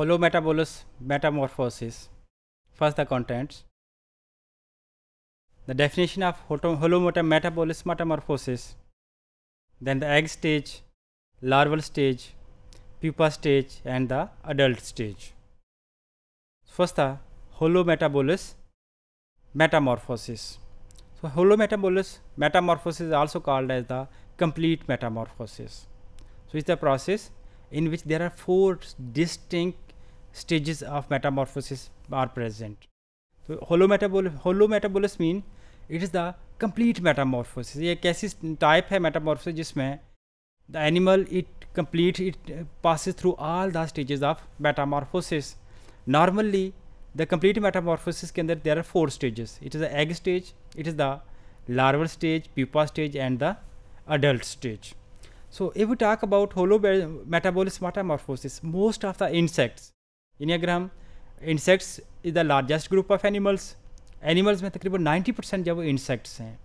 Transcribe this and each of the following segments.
holometabolous metamorphosis. First the contents. The definition of holometabolous metamorphosis. Then the egg stage, larval stage, pupa stage and the adult stage. First the holometabolous metamorphosis. So holometabolous metamorphosis is also called as the complete metamorphosis. So it's the process in which there are four distinct stages of metamorphosis are present. So holometabol mean it is the complete metamorphosis. It is a type of metamorphosis the animal it complete it passes through all the stages of metamorphosis. Normally the complete metamorphosis can there are four stages. It is the egg stage, it is the larval stage, pupa stage and the adult stage. So if we talk about holometabolism metamorphosis, most of the insects इनियाग्राम insects is the largest group of animals animals में तकरीबन 90 percent जो वो insects हैं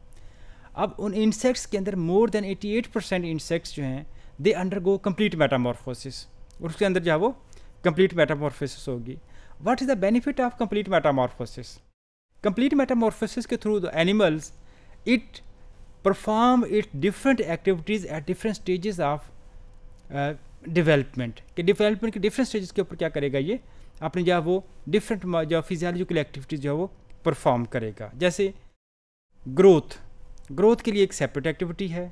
अब उन insects के अंदर मोर देन 88 परसेंट इंसेक्ट्स जो हैं they undergo complete metamorphosis और उसके अंदर जो है वो कम्प्लीट मेटामॉर्फोसिस होगी what is the benefit of complete metamorphosis complete metamorphosis के through the animals it perform it different activities at different stages of development के डिवेलपमेंट के डिफरेंट स्टेजेस के ऊपर क्या करेगा ये अपने जो है वो डिफरेंट जो फिजियालॉजिकल एक्टिविटीज़ जो है वो परफॉर्म करेगा जैसे ग्रोथ ग्रोथ के लिए एक सेपरेट एक्टिविटी है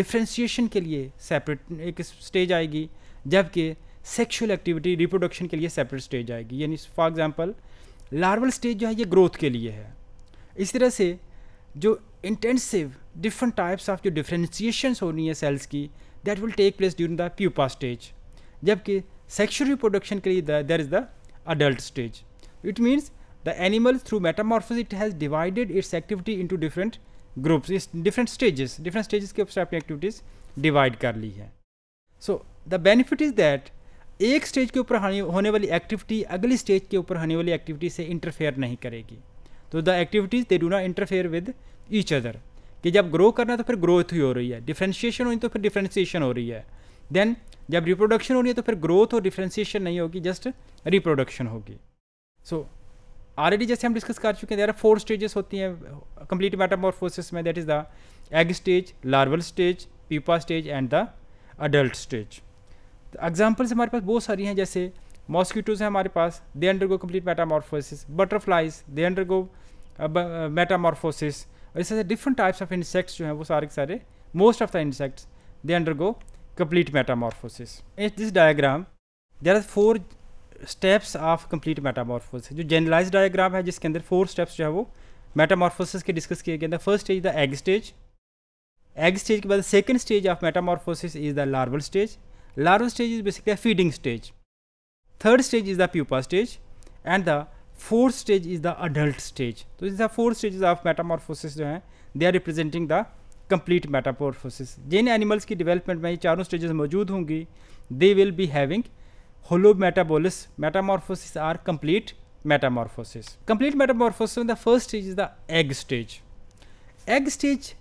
डिफ्रेंशिएशन के लिए सेपरेट एक स्टेज आएगी जबकि सेक्शुअल एक्टिविटी रिप्रोडक्शन के लिए सेपरेट स्टेज आएगी यानी फॉर एग्जांपल लार्वल स्टेज जो है ये ग्रोथ के लिए है इस तरह से जो इंटेंसिव डिफरेंट टाइप्स ऑफ जो हो होनी है सेल्स की that will take place during the pupa stage जबकि सेक्शुअल रिप्रोडक्शन के लिए there is the adult stage. It means the animal through metamorphosis it has divided its activity into different groups इस different stages different stages के उसने अपनी activities divide कर ली है so the benefit is that एक स्टेज के ऊपर होने वाली एक्टिविटी अगली स्टेज के ऊपर होने वाली एक्टिविटी से इंटरफेयर नहीं करेगी तो the activities they do not interfere with each other कि जब ग्रो करना है तो फिर ग्रोथ ही हो रही है डिफ्रेंशिएशन हुई तो फिर डिफ्रेंशिएशन हो रही है देन जब रिप्रोडक्शन होनी है तो फिर ग्रोथ और डिफ्रेंसीशन नहीं होगी जस्ट रिप्रोडक्शन होगी सो ऑलरेडी जैसे हम डिस्कस कर चुके हैं देर आर फोर स्टेजेस होती हैं कंप्लीट मेटामॉर्फोसिस में that is the egg stage larval stage pupa stage and the adult stage examples हमारे पास बहुत सारी हैं जैसे मॉस्किटोज़ हैं हमारे पास they undergo complete metamorphosis butterflies they undergo metamorphosis और इस तरह से डिफरेंट टाइप्स ऑफ इंसेक्ट्स जो हैं वो सारे के सारे most of the insects they undergo complete metamorphosis. In this diagram, there are four steps of complete metamorphosis. जो generalized diagram है जिसके अंदर four steps जो है वो metamorphosis के discuss किए गए हैं. The first stage is the egg stage. Egg stage के बाद second stage of metamorphosis is the larval stage. Larval stage is basically a feeding stage. Third stage is the pupa stage and the fourth stage is the adult stage. so, these are four stages of metamorphosis जो हैं they are representing the complete metamorphosis जिन animals की development में ये चारों stages मौजूद होंगी they will be having holometabolous metamorphosis are complete metamorphosis. Complete metamorphosis the first stage is the egg stage egg stage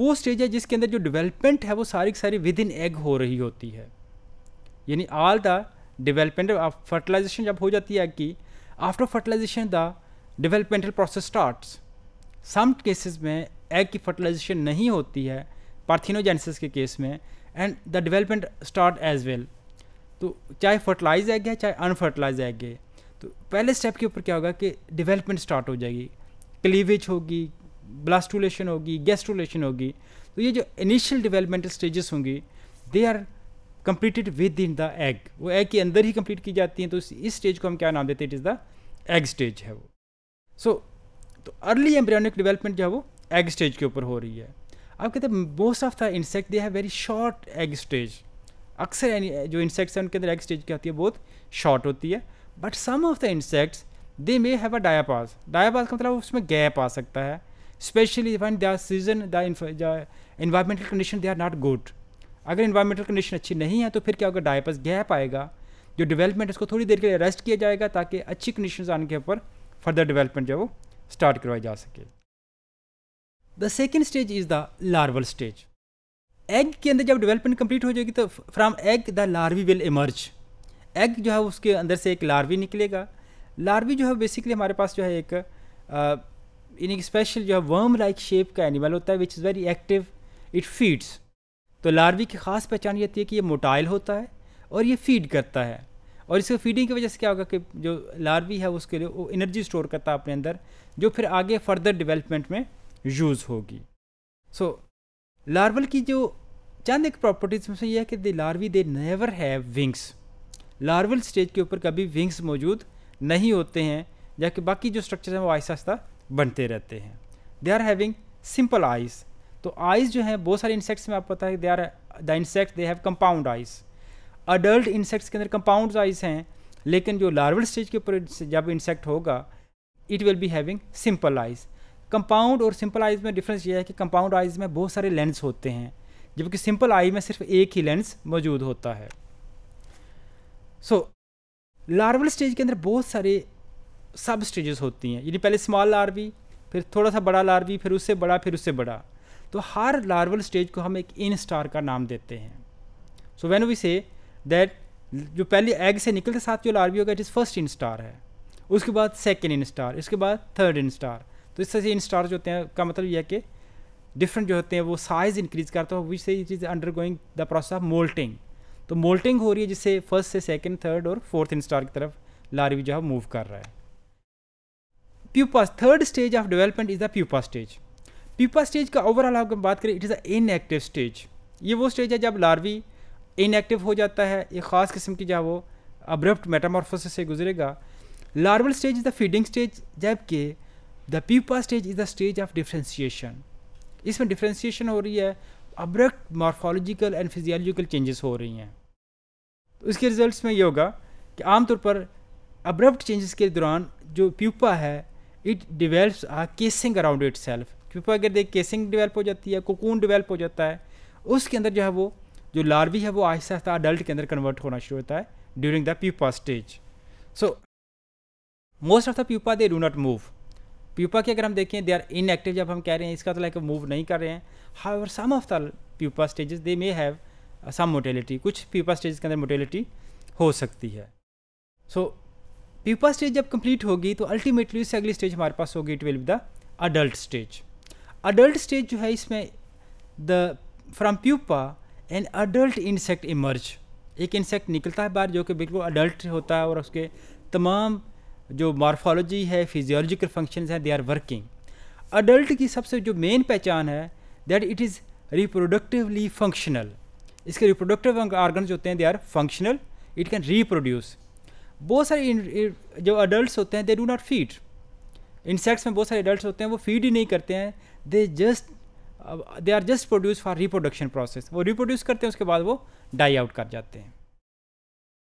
वो स्टेज है जिसके अंदर जो डेवलपमेंट है वो सारी की सारी विद इन एग हो रही होती है यानी ऑल द डिवेलपमेंट फर्टिलाइजेशन जब हो जाती है एग की after fertilisation the developmental process start some cases में एग की फर्टिलाइजेशन नहीं होती है पार्थिनोजेंसिस के केस में and the development start as well तो चाहे फर्टिलाइज एग है चाहे अनफर्टिलाइज एग है तो पहले स्टेप के ऊपर क्या होगा कि डेवलपमेंट स्टार्ट हो जाएगी क्लीवेज होगी ब्लास्टुलेशन होगी गैस्ट्रुलेशन होगी तो ये जो इनिशियल डेवलपमेंटल स्टेजेस होंगी they are completed within the egg वो एग के अंदर ही कंप्लीट की जाती हैं तो इस स्टेज को हम क्या नाम देते हैं it is the egg stage है वो सो so, तो अर्ली एम्ब्रियोनिक डेवलपमेंट जो है वो एग स्टेज के ऊपर हो रही है आप कहते हैं most of the insect they है वेरी शॉर्ट एग स्टेज अक्सर जो इंसेक्ट्स हैं उनके अंदर एग स्टेज क्या होती है बहुत शॉर्ट होती है but some of the insects they may have a diapause diapause का मतलब उसमें गैप आ सकता है specially when the season the environmental condition they are not good अगर इन्वायरमेंटल कंडीशन अच्छी नहीं है तो फिर क्या होगा डायापास गैप आएगा जो डेवलपमेंट उसको थोड़ी देर के लिए रेस्ट किया जाएगा ताकि अच्छी कंडीशन आने के ऊपर फर्दर डेवलपमेंट जो है वो स्टार्ट करवाई जा सके the second stage is the larval stage egg के अंदर जब डेवलपमेंट कंप्लीट हो जाएगी तो from egg the larvae will emerge egg जो है उसके अंदर से एक लार्वी निकलेगा लार्वी जो है बेसिकली हमारे पास जो है एक इन एक स्पेशल जो है वर्म लाइक शेप का एनिमल होता है which is very active it feeds तो लार्वी की खास पहचान ये होती है कि ये मोटाइल होता है और ये फीड करता है और इसको फीडिंग की वजह से क्या होगा कि जो लार्वी है उसके लिए वो एनर्जी स्टोर करता है अपने अंदर जो फिर आगे फर्दर डेवलपमेंट में यूज़ होगी सो so, लार्वल की जो चंद एक प्रॉपर्टीज़ में से यह है कि they larvae they never have wings larval stage के ऊपर कभी विंग्स मौजूद नहीं होते हैं जबकि बाकी जो स्ट्रक्चर हैं वो आहिस्ता आहिस्ता बनते रहते हैं they are having simple eyes तो आइस जो है बहुत सारे इंसेक्ट्स में आपको पता है they are the insect they have compound eyes adult insects के अंदर कंपाउंड आइस हैं लेकिन जो लार्वल स्टेज के ऊपर जब इंसेक्ट होगा it will be having simple eyes compound और सिंपल आइज़ में डिफरेंस ये है कि कंपाउंड आइज़ में बहुत सारे लेंस होते हैं जबकि सिंपल आई में सिर्फ एक ही लेंस मौजूद होता है सो so, लार्वल स्टेज के अंदर बहुत सारे सब स्टेजेस होती हैं यानी पहले स्मॉल लार्वी फिर थोड़ा सा बड़ा लार्वी फिर उससे बड़ा फिर उससे बड़ा तो हर लार्वल स्टेज को हम एक इन स्टार का नाम देते हैं so when we say that जो पहले एग से निकलते साथ जो लार्वी होगा it is first instar है उसके बाद सेकेंड इन स्टार इसके बाद थर्ड इन स्टार तो इस तरह से इन स्टार जो होते हैं का मतलब यह है कि डिफरेंट जो होते हैं वो साइज़ इंक्रीज़ करता है विच से it is undergoing the process of moulting तो मोल्टिंग हो रही है जिससे फर्स्ट से सेकेंड थर्ड और फोर्थ इन स्टार की तरफ लारवी जो है मूव कर रहा है pupa third stage of development is the pupa stage pupa stage का ओवरऑल आप बात करें it is a inactive stage ये वो स्टेज है जब लारवी इनएक्टिव हो जाता है एक ख़ास किस्म की जब वो अब्रप्ट मेटामॉर्फोसिस से गुजरेगा larval stage is the feeding stage जबकि the pupa stage is the stage of differentiation इसमें डिफ्रेंसीशन हो रही है abrupt morphological and physiological changes हो रही हैं तो इसके रिजल्ट्स में ये होगा कि आमतौर पर अब्रप्ट चेंजेस के दौरान जो प्यूपा है it develops a casing around itself pupa अगर देख केसिंग डिवेल्प हो जाती है कोकून डिवेल्प हो जाता है उसके अंदर जो है वो जो लार्वी है वो आहिस्ता आहिस्ता अडल्ट के अंदर कन्वर्ट होना शुरू होता है during the pupa stage so most of the pupa they do not move pupa की अगर हम देखें दे आर इनएक्टिव जब हम कह रहे हैं इसका तो लाइक मूव नहीं कर रहे हैं ever some of the pupa stages they may have some motility कुछ प्यूपा स्टेज के अंदर मोटेलिटी हो सकती है सो प्यूपा स्टेज जब कंप्लीट होगी तो अल्टीमेटली उससे अगली स्टेज हमारे पास होगी it will the adult stage adult stage जो है इसमें the from pupa an adult insect emerge एक इंसेक्ट निकलता है बाहर जो कि बिल्कुल अडल्ट होता है और उसके तमाम जो मॉर्फोलॉजी है फिजियोलॉजिकल फंक्शन हैं दे आर वर्किंग अडल्ट की सबसे जो मेन पहचान है that it is reproductively functional इसके रिप्रोडक्टिव ऑर्गन होते हैं they are functional it can reproduce बहुत सारे जो अडल्ट होते हैं they do not feed insects में बहुत सारे अडल्ट होते हैं वो फीड ही नहीं करते हैं they just they are just produce for reproduction process वो रिप्रोड्यूस करते हैं उसके बाद वो डाई आउट कर जाते हैं